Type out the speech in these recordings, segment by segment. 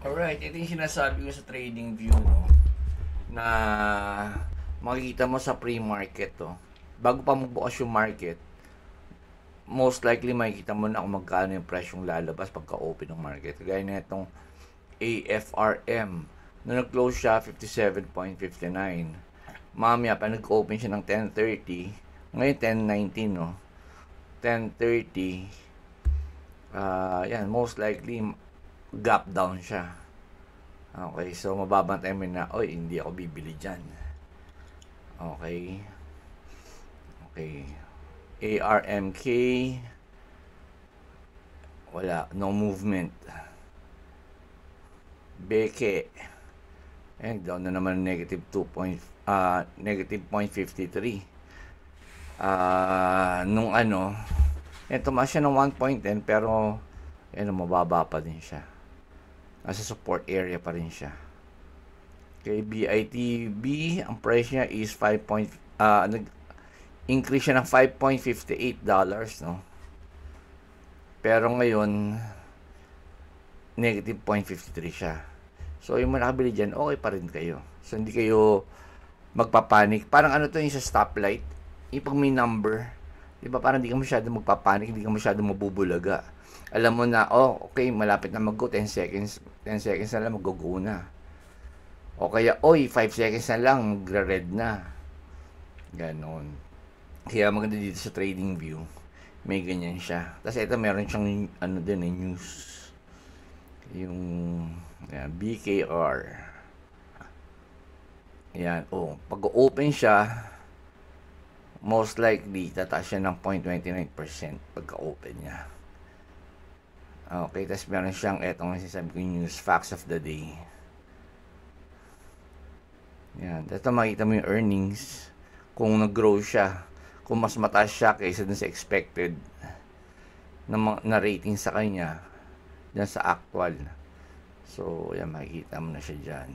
Alright, ito yung sinasabi ko sa trading view, no? Na makikita mo sa pre-market, to. Bago pa magbukas yung market, most likely makikita mo na kung magkano yung presyong lalabas pagka-open ng market. Kagaya na itong AFRM Nung nag-close siya 57.59. Mamaya pa nag-open siya ng 10.30. Ngayon 10.19 no. 10.30 uh, ah, yan most likely gap down siya. Okay, so mababantay mo na, oy, hindi ako bibili dyan. Okay. Okay. ARMK. Wala, no movement. BK. And down na naman negative 2. Uh, ah, negative 0.53. Uh, ah, nung ano, eh, tumaas siya ng 1.10 pero ano, eh, mababa pa din siya nasa support area pa rin siya. Okay, BITB, ang price niya is 5. uh, ah, nag-increase siya ng 5.58 dollars, no? Pero ngayon, negative 0.53 siya. So, yung nakabili dyan, okay pa rin kayo. So, hindi kayo magpapanik. Parang ano to yung sa stoplight, yung pag may number, Diba, 'Di ba? Parang hindi ka masyado magpapanik, hindi ka masyado mabubulaga. Alam mo na, oh, okay, malapit na mag-go 10 seconds, 10 seconds na lang mag-go na. O kaya, oy, 5 seconds na lang magre-red na. Ganon. Kaya maganda dito sa trading view. May ganyan siya. Tapos ito meron siyang ano din eh, news. Yung yan, BKR. Yan, oh, pag open siya, most likely tataas siya ng 0.29% pagka-open niya. Okay, tapos meron siyang etong sinasabi ko news facts of the day. Yan, dito makita mo yung earnings kung nag-grow siya, kung mas mataas siya kaysa dun sa expected na, na rating sa kanya dyan sa actual. So, yan makikita mo na siya dyan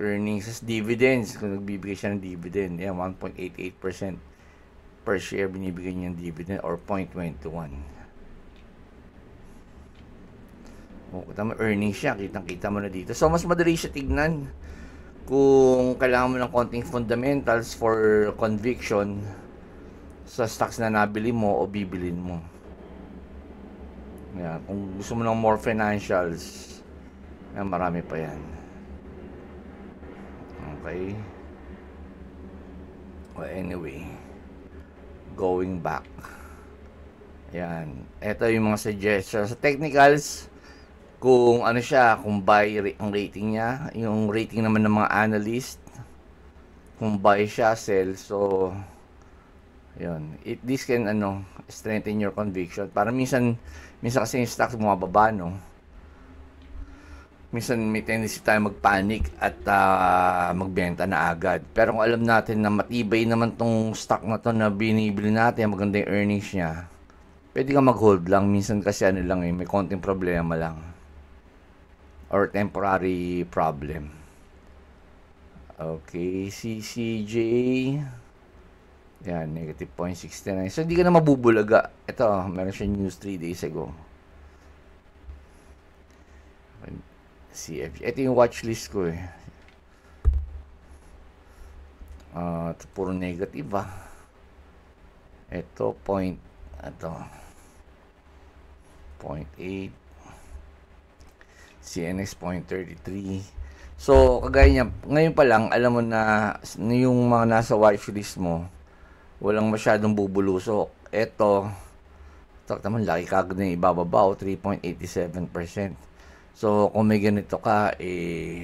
earnings as dividends kung nagbibigay siya ng dividend yan 1.88% per share binibigay niya ng dividend or 0.21 oh, tama, earnings siya kitang kita mo na dito so mas madali siya tignan kung kailangan mo ng konting fundamentals for conviction sa stocks na nabili mo o bibilin mo yan. kung gusto mo ng more financials yan, marami pa yan okay well anyway going back Ayan. ito yung mga suggestions sa technicals kung ano siya kung buy ang rating niya yung rating naman ng mga analyst kung buy siya sell so yun it this can ano strengthen your conviction para minsan minsan kasi yung stocks bumababa no minsan may tendency tayo magpanic at uh, magbenta na agad. Pero kung alam natin na matibay naman tong stock na to na binibili natin, maganda yung earnings niya, pwede kang mag-hold lang. Minsan kasi ano lang eh, may konting problema lang. Or temporary problem. Okay, CCJ. Yan, negative 0.69. So, hindi ka na mabubulaga. Ito, meron siya news 3 days ago. CFG. Ito yung watchlist ko eh. Uh, ito puro negative ah. Ito point, ito. 0.8. CNX 0.33. So, kagaya niya, ngayon pa lang, alam mo na yung mga nasa watchlist mo, walang masyadong bubulusok. Ito, tak naman, laki kagad na o 3.87%. So, kung may ganito ka, eh,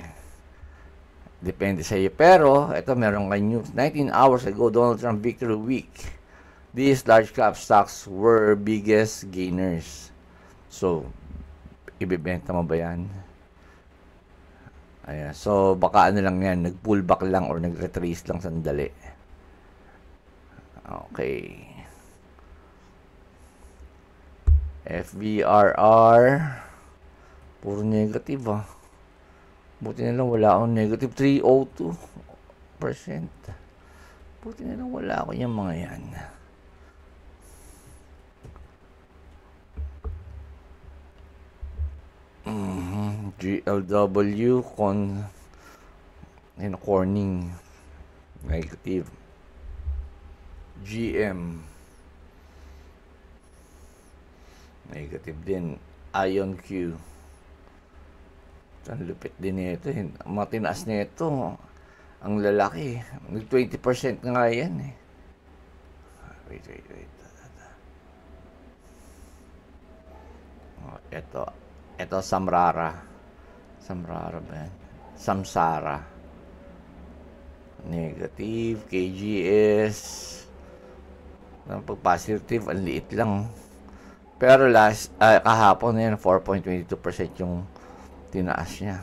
depende sa iyo. Pero, ito meron kang news. 19 hours ago, Donald Trump victory week. These large cap stocks were biggest gainers. So, ibibenta mo ba yan? Ayan. So, baka ano lang yan, nag-pullback lang or nag-retrace lang sandali. Okay. FVRR. Puro negative ah. Buti na lang wala akong negative 302%. Buti na lang wala ako yung mga yan. Mm -hmm. GLW con and Corning negative GM negative din Ion Q ang lupit din nito. Mga tinaas nito, ang lalaki. Nag 20% nga yan eh. Wait, wait, wait. Oh, ito, ito Samrara. Samrara ba yan? Samsara. Negative, KGS. Pag positive, ang liit lang. Pero last, uh, kahapon na yan, 4.22% yung tinaas niya.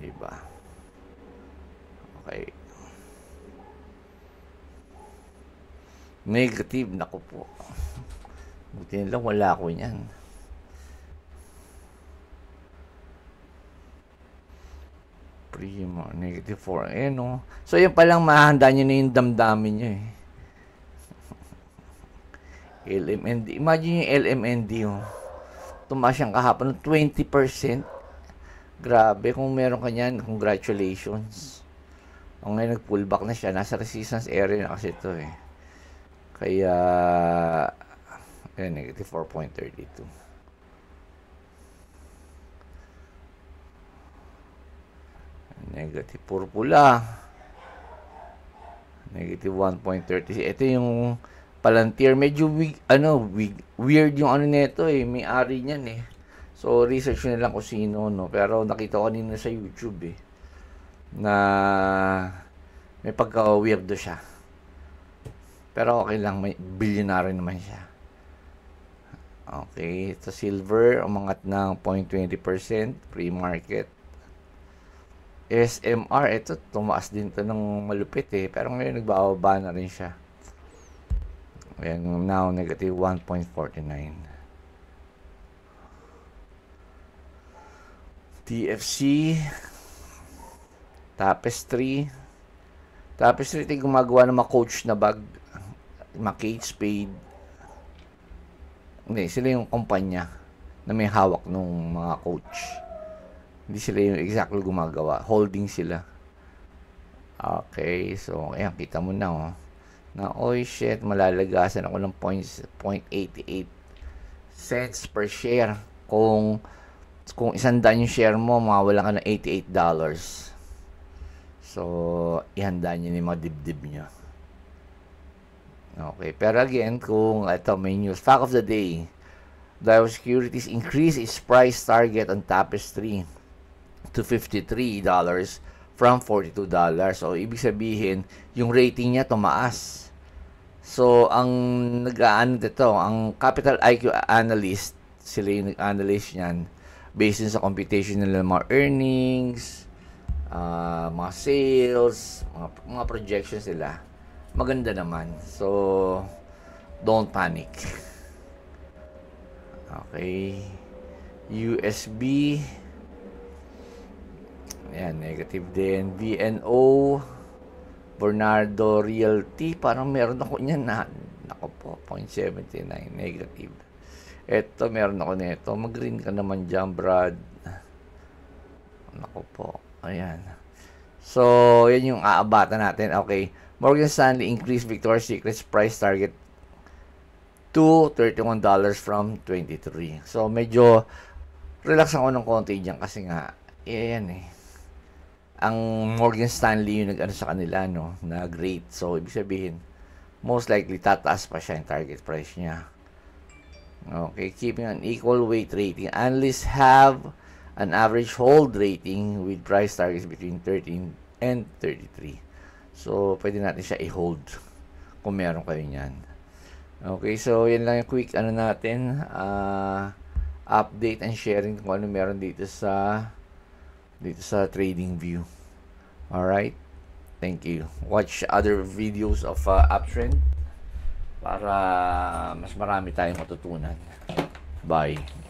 Diba? Okay. Negative, na ko po. Buti na lang wala ako niyan. Primo, negative 4. Eh, no? So, yun palang mahanda niyo na yung damdamin niyo eh. LMND. Imagine yung LMND, oh tumaas siyang kahapon ng 20%. Grabe, kung meron ka niyan, congratulations. O ngayon, nag-pull back na siya. Nasa resistance area na kasi ito eh. Kaya, eh, negative 4.32. Negative purpula. Negative 1.30. Ito yung Palantir. Medyo weak, ano, weak, weird yung ano nito eh. May ari niyan eh. So, research na lang kung sino, no? Pero nakita ko kanina sa YouTube eh. Na may pagka-weirdo siya. Pero okay lang, may billionaire naman siya. Okay, sa silver, umangat ng 0.20%, pre-market. SMR, ito, tumaas din to ng malupit eh. Pero ngayon, nagbababa na rin siya. Ayan, now negative 1.49. TFC, Tapestry. Tapestry, ito gumagawa ng ma-coach na bag, ma-cage spade. Hindi, sila yung kumpanya na may hawak ng mga coach. Hindi sila yung exactly gumagawa. Holding sila. Okay, so, ayan, kita mo na, oh na oy shit malalagasan ako ng points 0.88 cents per share kung kung isang daan yung share mo mawala ka ng 88 dollars so ihanda niyo ni mga dibdib niyo okay pero again kung ito may news fact of the day Daiwa Securities increased its price target on Tapestry to $53 from $42. So, ibig sabihin, yung rating niya tumaas. So, ang nag-aano dito, ang Capital IQ Analyst, sila yung nag-analyze niyan based sa computation nila mga earnings, uh, mga sales, mga, mga projections nila. Maganda naman. So, don't panic. Okay. USB. Ayan, negative din. DNO, Bernardo Realty, parang meron ako niyan na, nako po, 0.79, negative. Ito, meron ako nito. Mag-green ka naman dyan, Brad. Nako po, ayan. So, yan yung aabatan natin. Okay, Morgan Stanley increased Victoria's Secret's price target to $31 from 23. So, medyo relax ako ng konti dyan kasi nga, ayan eh ang Morgan Stanley yung nag-ano sa kanila, no, na great. So, ibig sabihin, most likely, tataas pa siya yung target price niya. Okay, keeping an equal weight rating. Analysts have an average hold rating with price targets between 13 and 33. So, pwede natin siya i-hold kung meron kayo niyan. Okay, so yan lang yung quick ano natin, uh, update and sharing kung ano meron dito sa dito sa trading view. Alright? Thank you. Watch other videos of uh, uptrend para mas marami tayong matutunan. Bye.